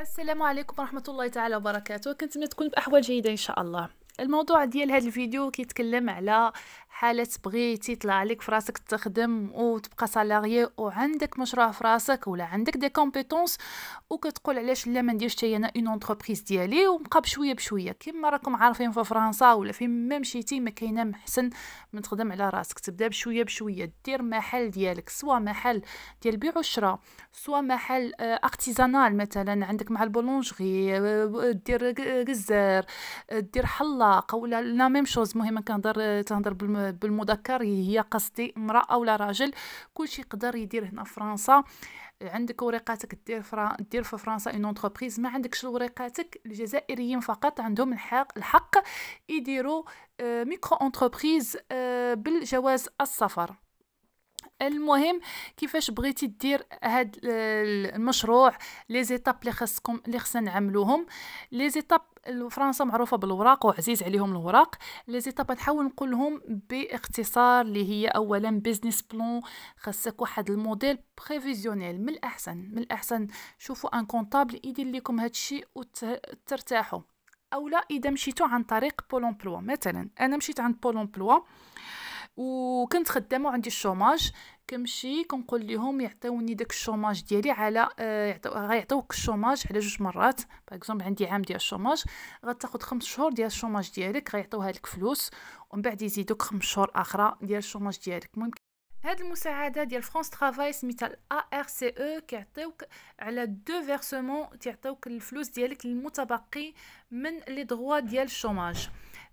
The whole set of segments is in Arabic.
السلام عليكم ورحمه الله تعالى وبركاته كنتمنى تكون باحوال جيده ان شاء الله الموضوع ديال هذا الفيديو كيتكلم على حالة بغيتي يطلع عليك في راسك تخدم وتبقى سالاريي وعندك مشروع في راسك ولا عندك دي كومبيتونس وكتقول علاش لا ما نديرش حتى انا اون انتربريز ديالي ونبقى بشويه بشويه كما راكم عارفين في فرنسا ولا فين ما مشيتي ما كاينه محسن من تخدم على راسك تبدا بشويه بشويه دير محل ديالك سواء محل ديال بيع وشراء سواء محل ارتيزانال آه، مثلا عندك مع البولونجري آه، آه، دير غزار دير حلة الطلاق ولا لا ميم شوز المهم كنهضر تنهضر بالمذكر هي قصدي امراه ولا راجل كلشي يقدر يدير هنا في فرنسا عندك وريقاتك دير فرا... دير في فرنسا اون اونتربريز ما عندكش وريقاتك الجزائريين فقط عندهم الحق الحق يديروا ميكرو آه، اونتربريز آه، بالجواز السفر المهم كيفاش بغيتي دير هاد آه، المشروع لي زيتاب لي خاصكم لي خصنا نعملوهم لي زيتاب فرنسا معروفه بالوراق وعزيز عليهم الوراق لازم طب نحاول نقول لهم باختصار اللي هي اولا بيزنس بلون خاصك واحد الموديل بريفيزيونيل من الاحسن من الاحسن شوفوا ان كونطابل يدير لكم هادشي وترتاحوا اولا اذا مشيتوا عن طريق بولون امبلوا مثلا انا مشيت عند بول أه وكنت خدامه وعندي الشوماج كنمشي كنقول لهم يعطيوني داك الشوماج ديالي على آه، غيعطيوك الشوماج على جوج مرات باغ اكزومبل عندي عام ديال الشوماج غتاخد خمس شهور ديال الشوماج ديالك غيعطيوها لك فلوس ومن بعد يزيدوك خمس شهور اخرى ديال الشوماج ديالك المهم هاد المساعده ديال فرانس ترافاي سميتها ال ARCE كيعطيوك على دو فيرسمون تيعطيوك الفلوس ديالك المتبقي من لي دغوا ديال الشوماج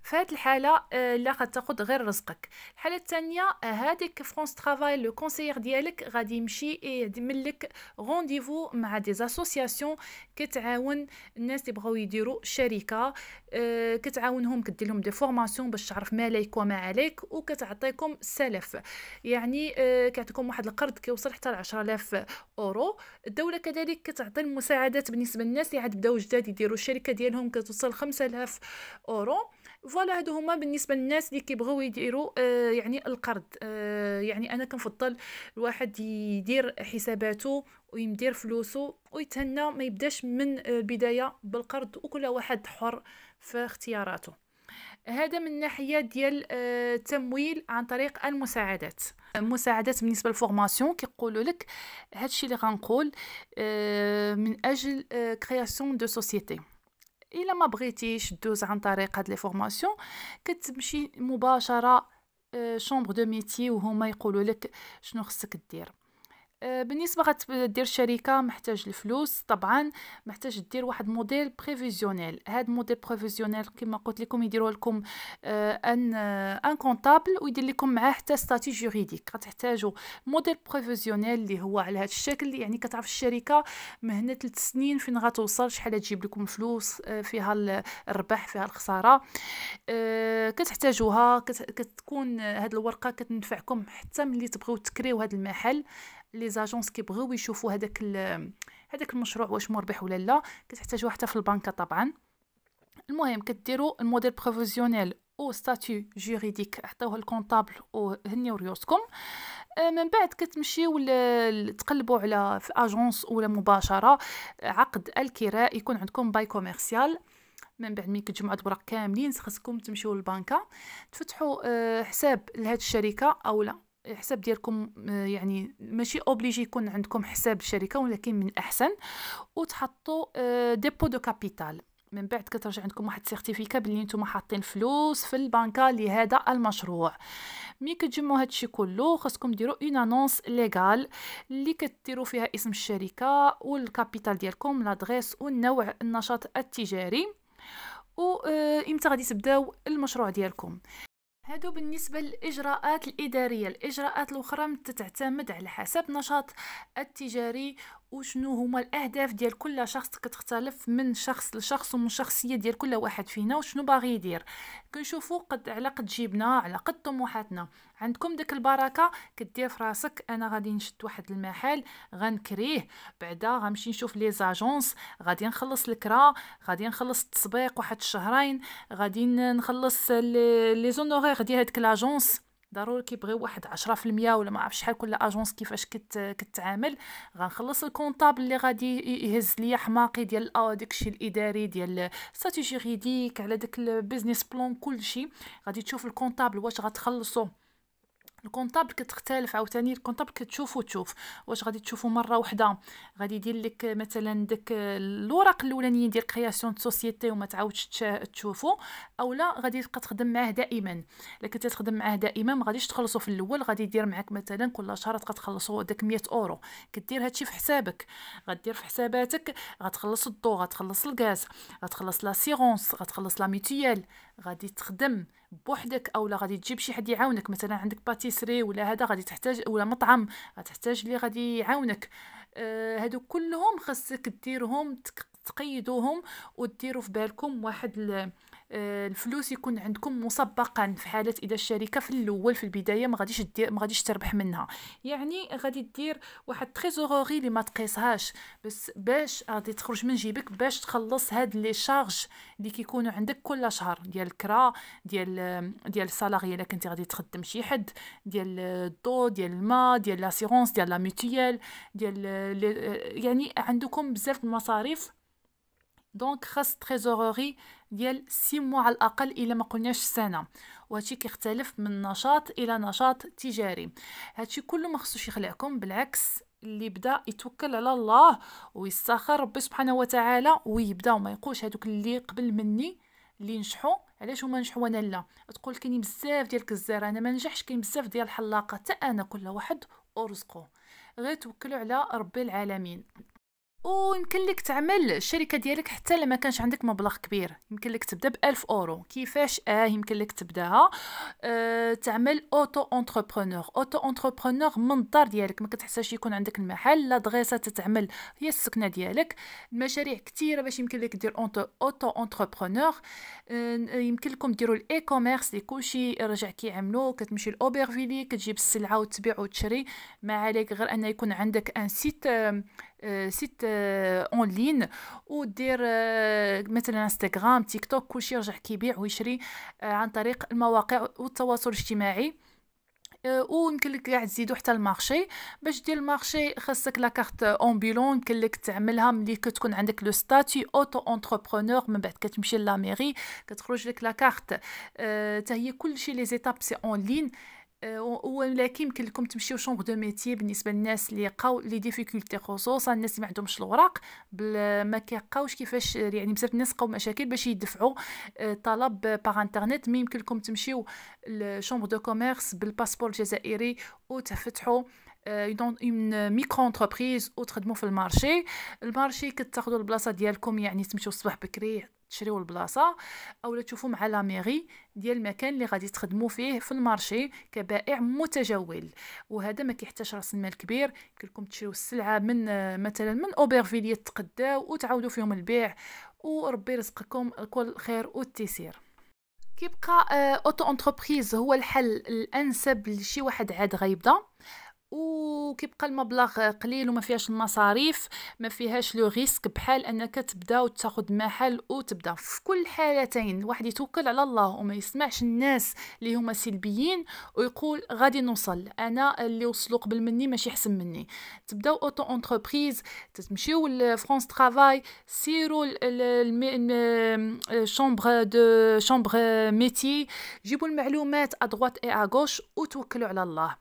في هذه الحاله آه، لا غتاخذ غير رزقك الحاله الثانيه هذيك فرونس ترافاي لو كونسيير ديالك غادي يمشي يعمل لك رونديفو مع دي اسوسياسيون كتعاون الناس اللي بغاو يديروا شركه آه، كتعاونهم كدير لهم دي فورماسيون باش تعرف ما عليك وما عليك وكتعطيكم سلف يعني آه، كيعطيكم واحد القرض كيوصل حتى ل 10000 اورو الدوله كذلك كتعطي المساعدات بالنسبه للناس اللي عاد بداو جداد يديروا الشركه ديالهم كتوصل 5000 اورو فوالا هادو هما بالنسبه للناس اللي كيبغيو يديروا آه يعني القرض آه يعني انا كنفضل الواحد يدير حساباته ويمدير فلوسه ويتهنى ما يبداش من البدايه بالقرض وكل واحد حر في اختياراته هذا من ناحيه ديال آه، التمويل عن طريق المساعدات المساعدات بالنسبه للفورماسيون كيقولوا لك هادشي اللي غنقول آه، من اجل كرياسيون دو سوسيتي الا ما بغيتيش دوز عن طريق هاد لي فورماسيون كتمشي مباشره آه، شومبر دو ميتي وهما يقولوا لك شنو خصك دير آه، بالنسبه غتدير شركه محتاج الفلوس طبعا محتاج دير واحد موديل بريفيزيونيل هاد موديل بريفيزيونيل كما قلت لكم يديروا لكم آه، ان ان كونطابل ويدير لكم معاه حتى ستاتي جوريديك غتحتاجوا موديل بريفيزيونيل اللي هو على هذا الشكل يعني كتعرف الشركه مهنه 3 سنين فين غتوصل شحال تجيب لكم فلوس آه، فيها الربح فيها الخساره كتحتاجوها كتكون هاد الورقه كتنفعكم حتى ملي تبغيو تكريو هاد المحل لي زاجونس كيبغيو يشوفوا هذاك هذاك المشروع واش مربح ولا لا كتحتاجوه حتى في البنكه طبعا المهم كديروا الموديل بروفيزيونيل او ستاتي جوريديك عطاوه الكونطابل وهنيو ريوسكم آه، من بعد كتمشيو تقلبوا على في اجونس ولا مباشره عقد الكراء يكون عندكم باي كوميرسيال من بعد ملي كتجمعوا الوراق كاملين خاصكم تمشيو للبنكه تفتحوا آه، حساب لهاد الشركه اولا الحساب ديالكم آه، يعني ماشي اوبليجي يكون عندكم حساب الشركه ولكن من الاحسن وتحطوا ديبو دو كابيتال من بعد كترجع عندكم واحد سيرتيفيكا بلي نتوما حاطين فلوس في البنكه لهذا المشروع مي كتجمعوا هادشي كله خاصكم ديروا اون انونس ليغال اللي كديروا فيها اسم الشركه والكابيتال ديالكم لادريس والنوع النشاط التجاري و آه، امتى غادي تبداو المشروع ديالكم هادو بالنسبة للإجراءات الإدارية الإجراءات الأخرى تعتمد على حسب نشاط التجاري وشنو هما الاهداف ديال كل شخص كتختلف من شخص لشخص ومن شخصيه ديال كل واحد فينا وشنو باغي يدير كنشوفوا قد على قد جيبنا على قد طموحاتنا عندكم داك البركه كدير في راسك انا غادي نشد واحد المحل غنكريه بعدا غنمشي نشوف لي زاجونس غادي نخلص الكرا غادي نخلص التسبيق واحد الشهرين غادي نخلص لي زونورير ديال هذيك لاجونس ضروري كيبغيو واحد 10% ولا ما عرف شحال كل اجونس كيفاش كت كتعامل غنخلص الكونطابل اللي غادي يهز ليا حماقي ديال داكشي الاداري ديال استراتيجي غيديك على داك البيزنس بلان كلشي غادي تشوف الكونطابل واش غتخلصو الكونطابل كتختلف عاوتاني الكونطابل كتشوف وتشوف واش غادي تشوفو مره وحده غادي يدير لك مثلا داك الوراق الاولانيين ديال كرياسيون سوسيتي وما تعاودش تشوفو اولا غادي تبقى تخدم معاه دائما الا كنت تخدم معاه دائما ما غاديش تخلصو في الاول غادي يدير معاك مثلا كل شهر تبقى تخلصو داك 100 اورو كدير هادشي في حسابك غدير في حساباتك غتخلص الضو غتخلص الغاز غتخلص لاسيغونس غتخلص لا ميتيال غادي تخدم بوحدك او لا غادي تجيب شي حد يعاونك مثلا عندك باتيسري ولا هذا غادي تحتاج ولا مطعم غتحتاج اللي غادي يعاونك آه هادو كلهم خاصك ديرهم تقيدوهم وديروا في بالكم واحد آه، الفلوس يكون عندكم مسبقا في حاله اذا الشركه في الاول في البدايه ما غاديش دير ما غاديش تربح منها يعني غادي دير واحد تريزوروري اللي ما تقيسهاش بس باش غادي تخرج من جيبك باش تخلص هاد لي شارج اللي كيكونوا عندك كل شهر ديال الكرا ديال آه، ديال السالاري الا كنتي غادي تخدم شي حد ديال آه، الضو ديال الماء ديال لاسيرونس ديال لا ميتيال ديال يعني عندكم بزاف المصاريف دونك خاص تريزوروري ديال سي مو على الاقل الا ما قلناش سنه وهادشي كيختلف من نشاط الى نشاط تجاري هادشي كله ما خصوش يخلعكم بالعكس اللي بدا يتوكل على الله ويستخر ربي سبحانه وتعالى ويبدا وما يقولش هادوك اللي قبل مني اللي نجحوا علاش هما نجحوا وانا لا تقول كاين بزاف ديال الكزار انا ما نجحش كاين بزاف ديال الحلاقه حتى انا كل واحد ورزقه غير توكلوا على ربي العالمين ويمكن لك تعمل الشركه ديالك حتى لما كانش عندك مبلغ كبير يمكن لك تبدا بألف اورو كيفاش اه يمكن لك تبداها أه تعمل اوتو أنتربرونور اوتو أنتربرونور من الدار ديالك ما كتحتاجش يكون عندك المحل لا دغيسه تتعمل هي السكنه ديالك المشاريع كثيره باش يمكن لك دير اوتو أنتربرونور أه يمكن لكم ديروا الاي كوميرس اللي كلشي رجع كيعملو كتمشي لاوبرفيلي كتجيب السلعه وتبيع وتشري ما عليك غير ان يكون عندك ان سيت أه سيت اون لين ودير مثلا انستغرام تيك توك كلشي يرجع كيبيع ويشري آه، عن طريق المواقع والتواصل الاجتماعي آه، ويمكن لك قاع تزيدو حتى المارشي باش دير المارشي خاصك لا كارت امبيلون يمكن لك تعملها ملي كتكون عندك لو ستاتي اوتو اونتربرونور من بعد كتمشي لا ميري كتخرج لك لا كارت حتى هي كلشي لي زيتاب سي اون لين ولكن يمكن لكم تمشيو شومبر دو ميتي بالنسبه للناس اللي لقاو لي ديفيكولتي خصوصا الناس اللي ما عندهمش الوراق ما كيقاوش كيفاش يعني بزاف الناس لقاو مشاكل باش يدفعوا آه، طلب باغ انترنيت مي يمكن لكم تمشيو لشومبر دو كوميرس بالباسبور الجزائري وتفتحوا اون ميكرو اونتربريز وتخدموا في المارشي المارشي كتاخذوا البلاصه ديالكم يعني تمشيو الصباح بكري تشريو البلاصه اولا تشوفوا مع لا ميري ديال المكان اللي غادي تخدموا فيه في المارشي كبائع متجول وهذا ما كيحتاج راس المال كبير كلكم تشريو السلعه من مثلا من اوبرفيليا تقداو وتعاودوا فيهم البيع وربي يرزقكم كل خير والتيسير كيبقى آه، اوتو انتربريز هو الحل الانسب لشي واحد عاد غيبدا وكيبقى المبلغ قليل وما فيهاش المصاريف ما فيهاش لو ريسك بحال انك تبدا وتاخذ محل وتبدا في كل حالتين واحد يتوكل على الله وما يسمعش الناس اللي هما سلبيين ويقول غادي نوصل انا اللي وصلوا قبل مني ماشي حسن مني تبداو اوتو اونتربريز تمشيو لفرانس ترافاي سيرو الشومبر دو شومبر ميتي جيبوا المعلومات ادغوات اي اغوش وتوكلوا على الله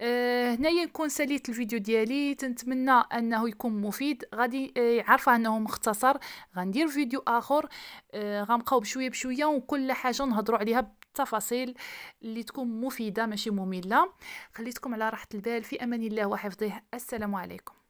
آه، هنايا نكون ساليت الفيديو ديالي تنتمنى انه يكون مفيد غادي آه، عارفه انه مختصر غندير فيديو اخر آه، غنبقاو بشويه بشويه وكل حاجه نهضروا عليها بالتفاصيل اللي تكون مفيده ماشي ممله خليتكم على راحه البال في امان الله وحفظه السلام عليكم